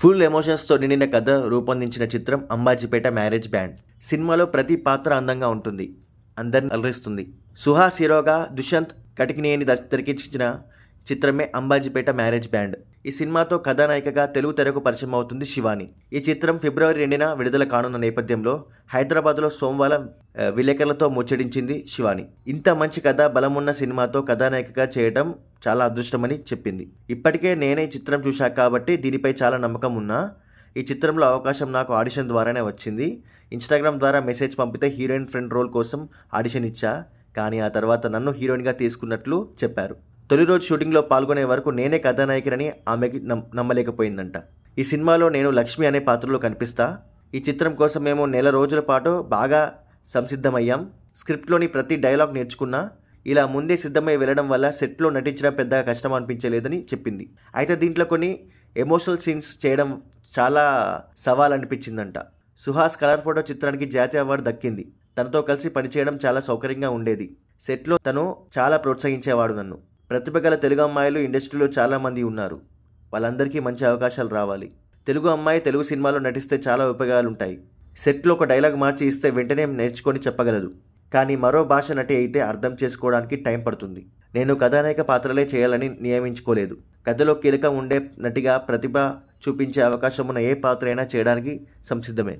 full ఎమోషన్స్తో నిండిన కథ రూపొందించిన చిత్రం అంబాజీపేట మ్యారేజ్ బ్యాండ్ సినిమాలో ప్రతి పాత్ర అందంగా ఉంటుంది అందరిని అలరిస్తుంది సుహాస్ హీరోగా దుష్యంత్ కటికినేని దర్శించిన చిత్రమే అంబాజీపేట మ్యారేజ్ బ్యాండ్ ఈ సినిమాతో కథానాయికగా తెలుగు తెరకు పరిచయం అవుతుంది శివాని ఈ చిత్రం ఫిబ్రవరి రెండున విడుదల కానున్న నేపథ్యంలో హైదరాబాద్లో సోమవారం విలేకరులతో ముచ్చడించింది శివాని ఇంత మంచి కథ బలమున్న సినిమాతో కథానాయికగా చేయడం చాలా అదృష్టమని చెప్పింది ఇప్పటికే నేనే చిత్రం చూశాను కాబట్టి దీనిపై చాలా నమ్మకం ఉన్నా ఈ చిత్రంలో అవకాశం నాకు ఆడిషన్ ద్వారానే వచ్చింది ఇన్స్టాగ్రామ్ ద్వారా మెసేజ్ పంపితే హీరోయిన్ ఫ్రెండ్ రోల్ కోసం ఆడిషన్ ఇచ్చా కానీ ఆ తర్వాత నన్ను హీరోయిన్గా తీసుకున్నట్లు చెప్పారు తొలి రోజు షూటింగ్లో పాల్గొనే వరకు నేనే కథానాయకునని ఆమెకి నమ్మలేకపోయిందంట ఈ సినిమాలో నేను లక్ష్మి అనే పాత్రలో కనిపిస్తా ఈ చిత్రం కోసం మేము నెల రోజుల పాటు బాగా సంసిద్ధమయ్యాం స్క్రిప్ట్లోని ప్రతి డైలాగ్ నేర్చుకున్నా ఇలా ముందే సిద్ధమై వెళ్ళడం వల్ల సెట్లో నటించడం పెద్దగా కష్టం అనిపించలేదని చెప్పింది అయితే దీంట్లో కొన్ని ఎమోషనల్ సీన్స్ చేయడం చాలా సవాల్ అనిపించిందంట సుహాస్ కలర్ ఫోటో చిత్రానికి జాతీయ అవార్డు దక్కింది తనతో కలిసి పనిచేయడం చాలా సౌకర్యంగా ఉండేది సెట్లో తను చాలా ప్రోత్సహించేవాడు నన్ను ప్రతిభ గల తెలుగు అమ్మాయిలు ఇండస్ట్రీలో చాలామంది ఉన్నారు వాళ్ళందరికీ మంచి అవకాశాలు రావాలి తెలుగు అమ్మాయి తెలుగు సినిమాలో నటిస్తే చాలా ఉపయోగాలు ఉంటాయి సెట్లో ఒక డైలాగ్ మార్చి ఇస్తే వెంటనే నేర్చుకొని చెప్పగలదు కానీ మరో భాష నటి అయితే అర్థం చేసుకోవడానికి టైం పడుతుంది నేను కథానాయక పాత్రలే చేయాలని నియమించుకోలేదు కథలో కీలకం ఉండే నటిగా ప్రతిభ చూపించే అవకాశం ఉన్న ఏ పాత్ర అయినా చేయడానికి సంసిద్ధమే